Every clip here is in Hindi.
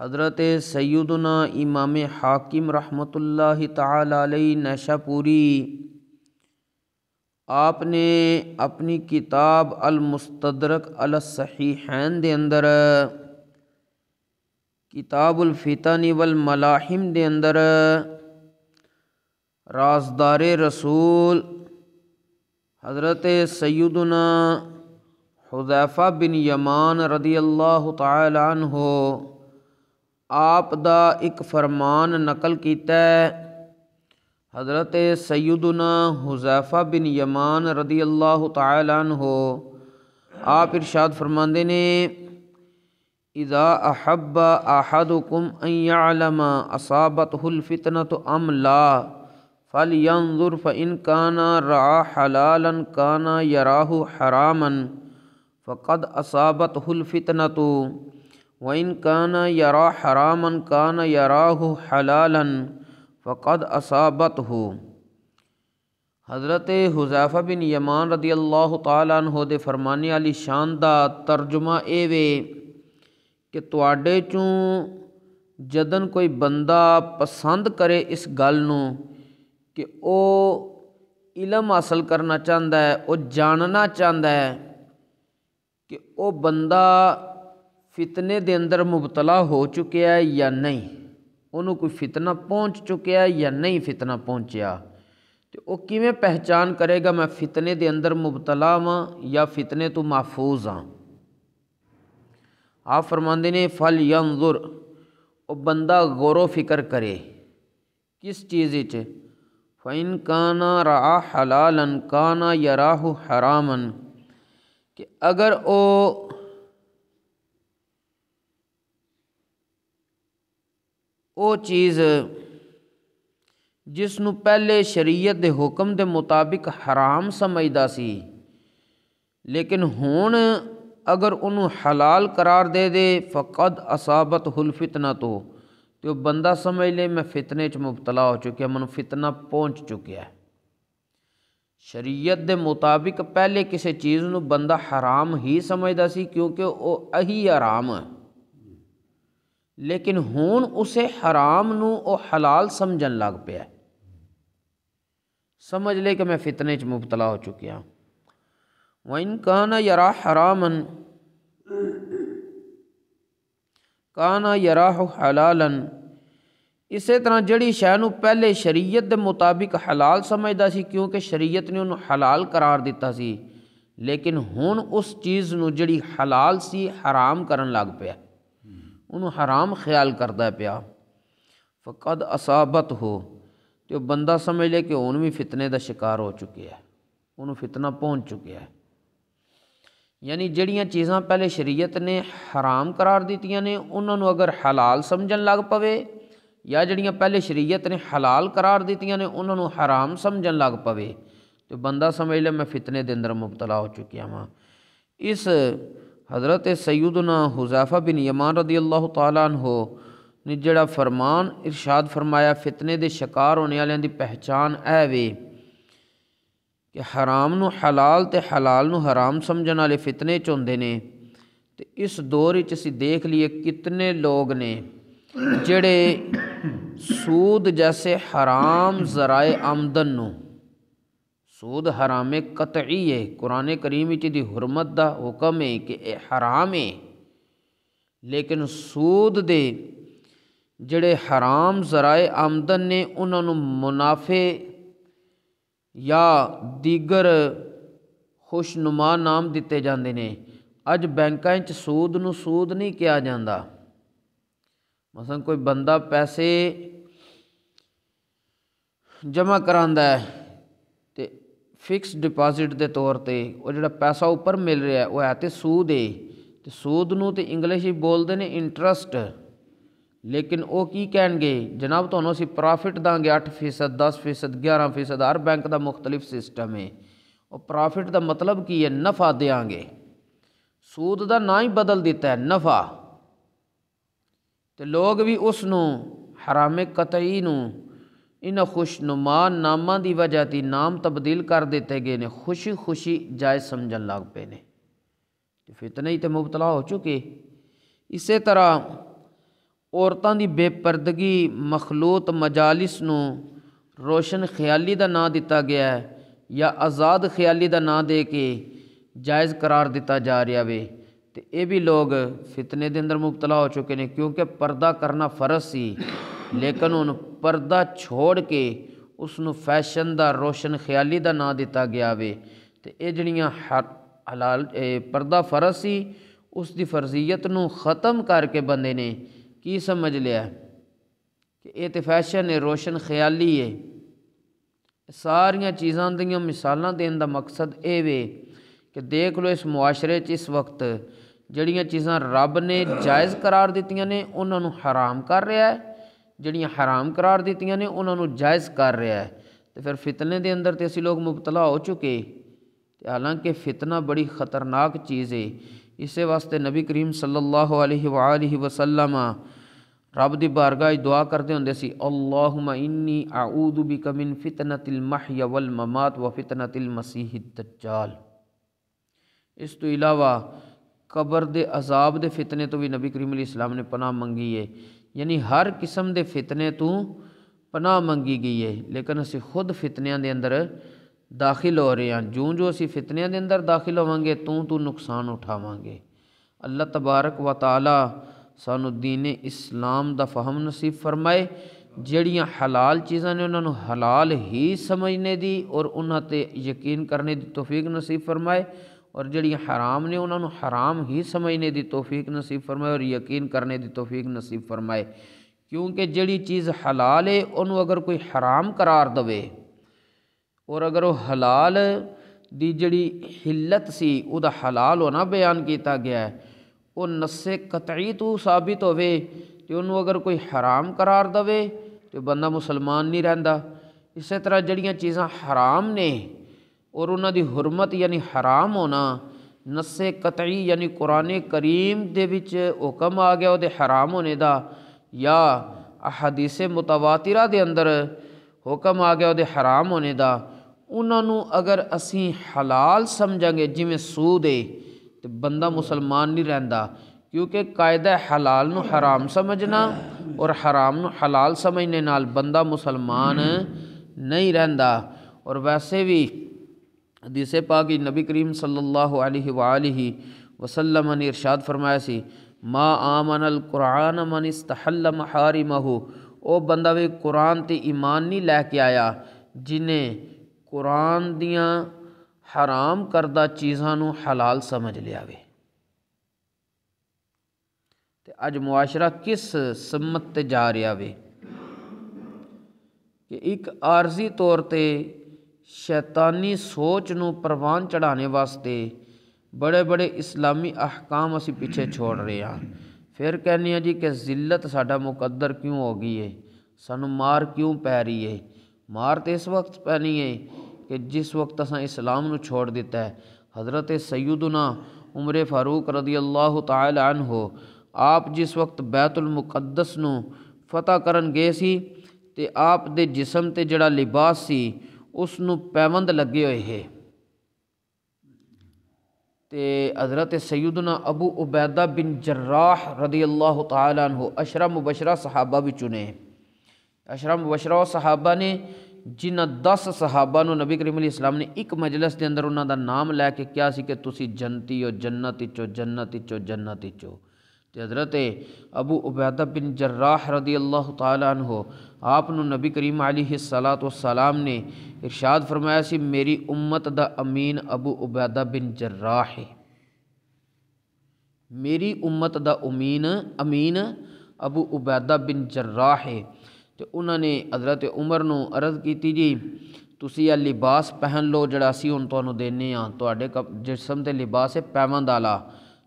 हज़रत सैदना इमाम हाकिम रहमत लाई नशापुरी आपने अपनी किताब अलमस्तरक अलसहीन दे अंदर किताबुलफ़ितानी वल के अंदर राजदार रसूल हज़रत सैदना हुज़ैफ़ा बिन यमान रदी अल्लाह तन हो आप दा एक फरमान नकल किया हज़रत सैदना हुज़ैफ़ा बिन यमान रदी अल्लाह तन हो आप इर्शाद फरमाते ने इज़ा अहब अहदुकुम अलम असाबत हुलफ़ितन तो अमला फ़ल यम फ़ इन काना रा हलालन काना यराहु हरामन फ़कद असाबत हलफ़ितन तो वन कान यरा हरामन कान यराह हलालन फ़कद असाबत हो हज़रत हुजाफ़ा बिन यमान रदी अल्लाह तहदे फरमाने वाली शानदार तर्जुमा ए वे कि तोड़े चूं जदन कोई बंदा पसंद करे इस गल ਨੂੰ ਕਿ ਉਹ ਇਲਮ ਹਾਸਲ ਕਰਨਾ ਚਾਹੁੰਦਾ ਹੈ ਉਹ ਜਾਣਨਾ ਚਾਹੁੰਦਾ ਹੈ कि वह बंदा फितने के अंदर मुबतला हो चुके है या नहीं उन्होंने कोई फितना पहुँच है या नहीं फितना पहुँचया तो वह किमें पहचान करेगा मैं फितने के अंदर मुबतला वा या फितने तो महफूज हाँ आप फरमाते ने फल या अंजुर बंदा गौरव फिक्र करे किस चीज़ फ़ैन काना रा हलालन काना या राहु हरामन कि अगर ओ ਉਹ ਚੀਜ਼ ਜਿਸ ਨੂੰ ਪਹਿਲੇ ਸ਼ਰੀਅਤ ਦੇ ਹੁਕਮ ਦੇ ਮੁਤਾਬਿਕ ਹਰਾਮ ਸਮਝਦਾ ਸੀ ਲੇਕਿਨ ਹੁਣ ਅਗਰ ਉਹਨੂੰ ਹਲਾਲ ਕਰਾਰ ਦੇ ਦੇ ਫਕਦ ਅਸਾਬਤ ਹੁਲ ਫਿਤਨਾ ਤੋ ਤੇ ਉਹ ਬੰਦਾ ਸਮਝ ਲੈ ਮੈਂ ਫਿਤਨੇ 'ਚ ਮੁਬਤਲਾ ਹੋ ਚੁੱਕਿਆ ਮੈਨੂੰ ਫਿਤਨਾ ਪਹੁੰਚ ਚੁੱਕਿਆ शरीयत के मुताबिक पहले किसी चीज़ को बंदा हराम ही समझता सी क्योंकि वह अही आराम है लेकिन हूँ उसे हराम वो हलाल समझ लग पे समझ ले कि मैं फितने च मुबतला हो चुकिया वन कहना यरा हरामन कहना यरा हलालन इस तरह जड़ी शहू पहले शरीयत के मुताबिक हलाल समझता सी क्योंकि शरीयत ने उन्होंने हलाल करार दिता सी लेकिन हूँ उस चीज़ में जड़ी हलाल सी हराम कर लग पू हराम ख्याल करता पाया फकद असाबत हो तो बंदा समझ लिया कि हूँ भी फितने का शिकार हो चुके हैं उन्होंने फितना पहुँच चुके है यानी जड़िया चीज़ा पहले शरीयत ने हराम करार दियां ने उन्होंने अगर हलाल समझ लग पवे या ਜਿਹੜੀਆਂ पहले शरीयत ने हलाल करार ਦਿੱਤੀਆਂ ने उन्होंने हराम ਹਰਾਮ लग ਲੱਗ तो बंदा समझ ਸਮਝ ਲੈ ਮੈਂ ਫਿਤਨੇ ਦੇ ਅੰਦਰ ਮੁਬਤਲਾ ਹੋ ਚੁੱਕਿਆ ਵਾਂ ਇਸ हज़रत सैदना हुजाफ़ा बिन यमान रदी अल्लाह हो ने जड़ा फरमान इरशाद फरमाया फितने के शिकार होने वाले की पहचान है वे कि हराम न हलाल तो हलाल न हराम समझने वाले फितने च होंगे ने इस दौर असी देख लिए कितने लोग ने जड़े सूद जैसे हराम ज़राए आमदन नु सूद हराम कतई है कुरान करीम चिदी हरमत का हुक्म है कि यह हराम है लेकिन सूद दे ਜਿਹੜੇ ਹਰਾਮ ਜ਼ਰਾਏ ਆਮਦਨ ਨੇ ਉਹਨਾਂ ਨੂੰ ਮੁਨਾਫੇ ਜਾਂ ਦੀਗਰ ਖੁਸ਼ਨੁਮਾ ਨਾਮ ਦਿੱਤੇ ਜਾਂਦੇ ਨੇ ਅੱਜ ਬੈਂਕਾਂ 'ਚ ਸੂਦ ਨੂੰ ਸੂਦ ਨਹੀਂ ਕਿਹਾ ਜਾਂਦਾ ਮਸਲਨ ਕੋਈ ਬੰਦਾ ਪੈਸੇ ਜਮ੍ਹਾਂ ਕਰਾਂਦਾ ਹੈ ਤੇ ਫਿਕਸ ਡਿਪੋਜ਼ਿਟ ਦੇ ਤੌਰ ਤੇ ਉਹ ਜਿਹੜਾ ਪੈਸਾ ਉੱਪਰ ਮਿਲ ਰਿਹਾ ਉਹ ਹੈ ਤੇ ਸੂਦ ਹੈ ਤੇ ਸੂਦ ਨੂੰ ਤੇ ਇੰਗਲਿਸ਼ ਵਿੱਚ ਬੋਲਦੇ ਨੇ ਇੰਟਰਸਟ ਲੇਕਿਨ ਉਹ ਕੀ ਕਹਿਣਗੇ ਜਨਾਬ ਤੁਹਾਨੂੰ ਅਸੀਂ ਪ੍ਰੋਫਿਟ ਦਾਂਗੇ 8% 10% 11% ਹਰ ਬੈਂਕ ਦਾ ਮੁxtਲਿਫ ਸਿਸਟਮ ਹੈ ਉਹ ਪ੍ਰੋਫਿਟ ਦਾ ਮਤਲਬ ਕੀ ਹੈ ਨਫਾ ਦੇਾਂਗੇ ਸੂਦ ਦਾ ਨਾਂ ਹੀ ਬਦਲ ਦਿੱਤਾ ਹੈ ਨਫਾ ਤੇ ਲੋਕ ਵੀ ਉਸ ਨੂੰ ਹਰਾਮੇ ਕਤਈ ਨੂੰ इन खुशनुमा नामा की वजह से नाम तब्दील कर दते गए ने खुशी खुशी जायज़ समझन लग पे ने फितने ही तो मुबतला हो चुके इस तरह औरतों की बेपरदगी मखलूत मजालिस न रोशन ख्याली का ना दिता गया है या आज़ाद ख्याली का ना दे के जायज़ करार दिता जा रहा वे तो ये भी लोग फितने के अंदर मुबतला हो चुके हैं क्योंकि परदा करना फ़र्ज सी ਲੇਕਿਨ ਹੁਣ ਪਰਦਾ ਛੋੜ ਕੇ ਉਸ ਨੂੰ ਫੈਸ਼ਨ ਦਾ ਰੋਸ਼ਨ ਖਿਆਲੀ ਦਾ ਨਾਂ ਦਿੱਤਾ ਗਿਆ ਵੇ ਤੇ ਇਹ ਜਿਹੜੀਆਂ ਹਲਾਲ ਪਰਦਾ ਫਰਜ਼ ਸੀ ਉਸ ਦੀ ਫਰਜ਼ੀਅਤ ਨੂੰ ਖਤਮ ਕਰਕੇ ਬੰਦੇ ਨੇ ਕੀ ਸਮਝ ਲਿਆ ਕਿ ਇਹ ਤੇ ਫੈਸ਼ਨ ਹੈ ਰੋਸ਼ਨ ਖਿਆਲੀ ਹੈ ਸਾਰੀਆਂ ਚੀਜ਼ਾਂ ਦੀਆਂ ਮਿਸਾਲਾਂ ਦੇਣ ਦਾ ਮਕਸਦ ਇਹ ਵੇ ਕਿ ਦੇਖ ਲਓ ਇਸ ਮੁਆਸ਼ਰੇ 'ਚ ਇਸ ਵਕਤ ਜਿਹੜੀਆਂ ਚੀਜ਼ਾਂ ਰੱਬ ਨੇ ਜਾਇਜ਼ ਕਰਾਰ ਦਿੱਤੀਆਂ ਨੇ ਉਹਨਾਂ ਨੂੰ ਹਰਾਮ ਕਰ ਰਿਹਾ ਹੈ जड़िया हराम करार दियां ने उन्होंने जायज़ कर रहा है तो फिर फितने के अंदर तो असी लोग मुबतला हो चुके हालांकि फितना बड़ी खतरनाक चीज़ है इस वास्ते नबी करीम सल्ला वसलम रब की बारगाह दुआ करते होंगे सी अल्लाहुमा इन्नी आऊद बी कमिन फितना तिल वल ममात व फितना मसीह दाल इस तु तो इलावा कबर दे अजाब के फितने तो भी नबी करीम इस्लाम ने पनाह मंगी है यानी हर किस्म के फितने तो पनाह मंगी गई है लेकिन असं खुद फितनिया के अंदर दाखिल हो रहे हैं ज्यों ज्यों असं फितनिया के अंदर दाखिल होवे तू तू नुकसान उठावे अल्लाह तबारक वाला सानू दीन इस्लाम का फहम नसीब फरमाए जड़िया हलाल चीज़ा ने उन्होंने हलाल ही समझने की और उन्हें यकीन करने की तोफीक नसीब फरमाए ਔਰ ਜਿਹੜੀ ਹਰਾਮ ਨੇ ਉਹਨਾਂ ਨੂੰ ਹਰਾਮ ਹੀ ਸਮਝਣੇ ਦੀ ਤੌਫੀਕ ਨਸੀਬ ਫਰਮਾਏ ਔਰ ਯਕੀਨ ਕਰਨੇ ਦੀ ਤੌਫੀਕ ਨਸੀਬ ਫਰਮਾਏ ਕਿਉਂਕਿ ਜਿਹੜੀ ਚੀਜ਼ ਹਲਾਲ ਏ ਉਹਨੂੰ ਅਗਰ ਕੋਈ ਹਰਾਮ ਕਰਾਰ ਦਵੇ ਔਰ ਅਗਰ ਉਹ ਹਲਾਲ ਦੀ ਜਿਹੜੀ ਹਿੱਲਤ ਸੀ ਉਹਦਾ ਹਲਾਲ ਹੋਣਾ ਬਿਆਨ ਕੀਤਾ ਗਿਆ ਹੈ ਉਹ ਨਸੇ ਕਤਈ ਤੋਂ ਸਾਬਿਤ ਹੋਵੇ ਤੇ ਉਹਨੂੰ ਅਗਰ ਕੋਈ ਹਰਾਮ ਕਰਾਰ ਦਵੇ ਤੇ ਬੰਦਾ ਮੁਸਲਮਾਨ ਨਹੀਂ ਰਹਿੰਦਾ ਇਸੇ ਤਰ੍ਹਾਂ ਜਿਹੜੀਆਂ ਚੀਜ਼ਾਂ ਹਰਾਮ ਨੇ और उन्होंने हुरमत यानी हराम होना नस्े कतई यानी कुरान करीम के हुक्म आ गया वो हराम होने का या अहदीसे मुतवातिरा के अंदर हुक्म आ गया वो हराम होने का उन्होंने अगर असी हलाल समझा जिमें सू दे तो बंदा मुसलमान नहीं रहा क्योंकि कायदा हलाल न हराम समझना और हराम हलाल समझने बंदा मुसलमान नहीं रहा और वैसे भी हदीसे पाकि नबी करीम सल्ह वसलम ने इरशाद फरमाया सी माँ आमन अल कुरान मन इसम हारी महू वह बंदा वे कुरान ते ईमान नहीं लैके आया जिन्हें कुरान दियाँ हराम करदा चीज़ों हलाल समझ लिया वे तो अज मुआशरा किस समत जा रहा वे कि एक आरजी तौर पर शैतानी सोच न प्रवान चढ़ाने वास्ते बड़े बड़े इस्लामी अहकाम असी पिछे छोड़ रहे हैं फिर कहने जी कि जिलत साडा मुकद्र क्यों हो गई है सानू मार क्यों पै रही है मार तो इस वक्त पैनी है कि जिस वक्त असा इस्लाम छोड़ दिता है हज़रत सयुदना उमरे फारूक रदी अल्लाह तन हो आप जिस वक्त बैतुलमुकदस फतेह गए सी तो आप दे जिसम जड़ा लिबास सी ਉਸ ਨੂੰ ਪੈਵੰਦ ਲੱਗੇ ਹੋਏ ਹੈ ਤੇ حضرت سیدنا ਅਬੂ ਉਬੈਦਾ ਬਿਨ ਜਰਰਾਹ ਰਦੀ ਅੱਲਾਹ ਤਾਲਾ ਅਨਹੁ ਅਸ਼ਰਾ ਮੁਬਸ਼ਰਾ ਸਹਾਬਾ ਵਿੱਚੋਂ ਨੇ ਅਸ਼ਰਾ ਮੁਬਸ਼ਰਾ ਸਹਾਬਾ ਨੇ ਜਿਨ੍ਹਾਂ 10 ਸਹਾਬਾ ਨੂੰ ਨਬੀ ਕਰੀਮ ਅਲੈਹ ਇਸਲਾਮ ਨੇ ਇੱਕ ਮਜਲਿਸ ਦੇ ਅੰਦਰ ਉਹਨਾਂ ਦਾ ਨਾਮ ਲੈ ਕੇ ਕਿਹਾ ਸੀ ਕਿ ਤੁਸੀਂ ਜੰਨਤੀ ਹੋ ਜੰਨਤ ਵਿੱਚੋਂ ਜੰਨਤ ਵਿੱਚੋਂ ਜੰਨਤ ਵਿੱਚੋਂ हज़रत अबू उबैदा बिन जर्राह रदी अल्लाह तु आप नबी करीम सलाम ने इरशाद फरमाया सी मेरी उम्मत द अमीन अबू उबैद बिन जर्राह है मेरी उम्मत द अमीन अमीन अबू उबैदा बिन जर्राह है तो उन्होंने हज़रत उमर न अर्ज की जी ਤੁਸੀਂ ਇਹ ਲਿਬਾਸ ਪਹਿਨ ਲਓ ਜਿਹੜਾ ਅਸੀਂ ਹੁਣ ਤੁਹਾਨੂੰ ਦੇਨੇ ਆ ਤੁਹਾਡੇ जिसम ਤੇ लिबास है ਪੈਵੰਦ ਵਾਲਾ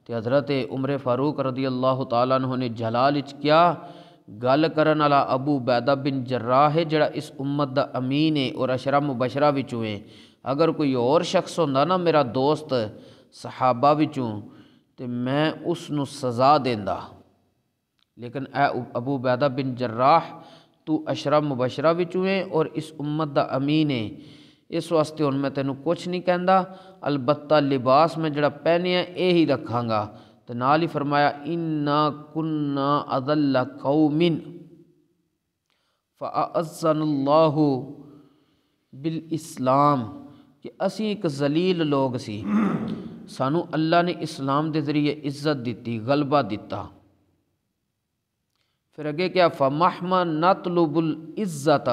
तो हज़रत उम्र फ़ारूक रदी अल्लाह तु ने जलाल इच किया गल कर अबू बैदा बिन जर्रा है जड़ा इस उम्मत का अमीन है और अशरा मुबशरा बिचों है अगर कोई और शख्स हों ना मेरा दोस्त सहाबा बिचों तो मैं उसनु सज़ा देंदा लेकिन ए अबू बैदा बिन जर्राह तू अशरा मुबशरा बिचों है और इस उम्मत का अमीन है इस वास्ते हूँ मैं तेनों कुछ नहीं कहता अलबत् लिबास मैं जरा पहनिया यही रखागा तो नाल ही फरमाया इन्ना कुन्ना अदल खाऊ मिन फन लाहू बिल इस्लाम कि असी एक जलील लोग सी सू अल्लाह ने इस्लाम के जरिए इज्जत दी गलबा दिता फिर अगे क्या फ माहमा नतलुबुल इज्जत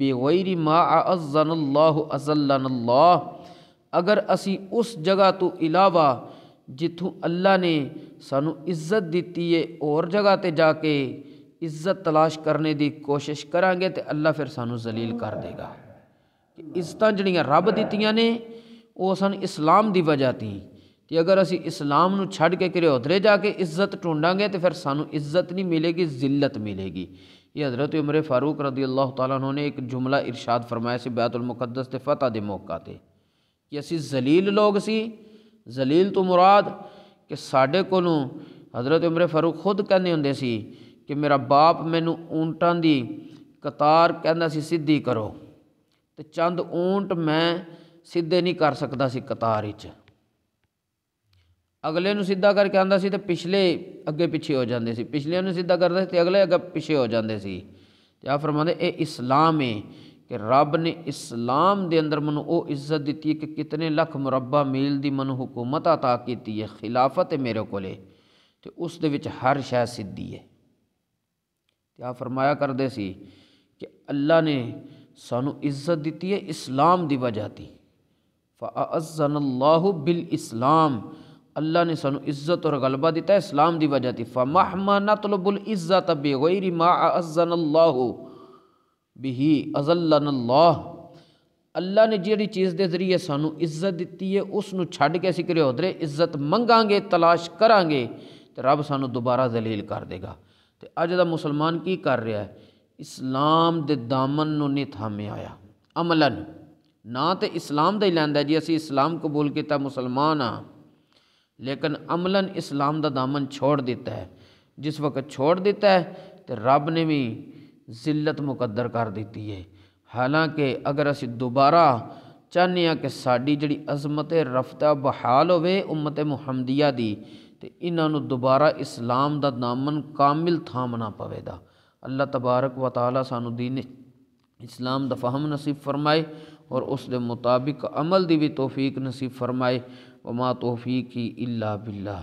बेगैर मा अजन अल्लाह अजल्ला अल्लाह अगर असी उस जगह तो इलावा जिथों अल्लाह ने सू इज़्ज़त दी है और जगह पर जाके इज्जत तलाश करने की कोशिश करा तो अल्लाह फिर सू जलील कर देगा इज्जत जड़ियाँ रब दी ने सू इस्लाम की वजह थी कि अगर असी इस्लाम ਨੂੰ ਛੱਡ ਕੇ ਕਿਰੇ ਉਧਰੇ ਜਾ ਕੇ ਇੱਜ਼ਤ ਢੂੰਡਾਂਗੇ ਤੇ ਫਿਰ ਸਾਨੂੰ ਇੱਜ਼ਤ ਨਹੀਂ ਮਿਲੇਗੀ ये हज़रत उमर फ़ारूक रदी अल्लाह तु ने एक जुमला इरशाद फरमाया से बैतुलमुक़दस से फतह के मौका से कि असी जलील लोग सी जलील तो मुराद कि साढ़े को हज़रत उमर फारूक खुद कहने होंगे सी कि मेरा बाप मैनू ऊंटा की कतार कहना सी सीधी करो तो चंद ऊंट मैं सीधे नहीं कर सकता सी कतार अगले सीधा करके आता से पिछले अगे पिछे हो जाते पिछले सीधा करता तो अगले अगर पिछे हो जाते क्या फरमाते ये इस्लाम है कि रब ने इस्लाम के अंदर मनु इज्जत दी कि कितने लख मुरबा मील की मनु हुकूमत अता की है खिलाफत है मेरे को तो उस हर शह सिद्धी है क्या फरमाया करते कि अल्लाह ने सू इज्जत दी है इस्लाम की वजह थी फ अजन अल्लाह बिल इस्लाम अल्लाह ने सू इज़्ज़त और गलबा दिता इस्लाम की वजह थी फ़माहमा नतलबुल इज़्ज़त बेगैर मा अज़न अल्लाह बिही अजलन अल्लाह अल्लाह ने जी चीज़ के जरिए सू इज़्ज़त दी है उसनों छड़ के घरे उधरे इज़्ज़त मंगा तलाश करा तो रब सू दोबारा दलील कर देगा तो अज का मुसलमान की कर रहा है इस्लाम के दामन नहीं थामे आया अमलन ना तो इस्लाम का ही लैंदा जी असी इस्लाम कबूल किया मुसलमान हाँ लेकिन अमलन इस्लाम का दामन छोड़ दिता है जिस वक्त छोड़ दिता है तो रब ने भी जिलत मुकदर कर दी है हालांकि अगर असी दोबारा चाहते हाँ कि साड़ी जी अजमत रफ्ता बहाल हो उम्मत मुहमदिया की तो इन्हों दोबारा इस्लाम का दामन कामिल थामना पवेगा अल्लाह तबारक वाल सू दीन इस्लाम का फहम नसीब फरमाए और उसके मुताबिक अमल की भी तोफीक नसीब फरमाए वमा तोफ़ी की अल्ला बिल्ला